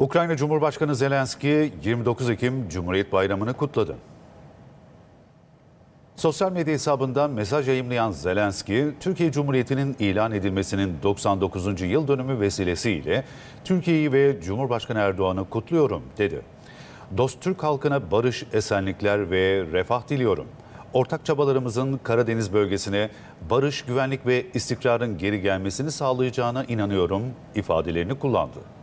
Ukrayna Cumhurbaşkanı Zelenski 29 Ekim Cumhuriyet Bayramı'nı kutladı. Sosyal medya hesabından mesaj yayımlayan Zelenski, Türkiye Cumhuriyeti'nin ilan edilmesinin 99. yıl dönümü vesilesiyle Türkiye'yi ve Cumhurbaşkanı Erdoğan'ı kutluyorum dedi. Dost Türk halkına barış, esenlikler ve refah diliyorum. Ortak çabalarımızın Karadeniz bölgesine barış, güvenlik ve istikrarın geri gelmesini sağlayacağına inanıyorum ifadelerini kullandı.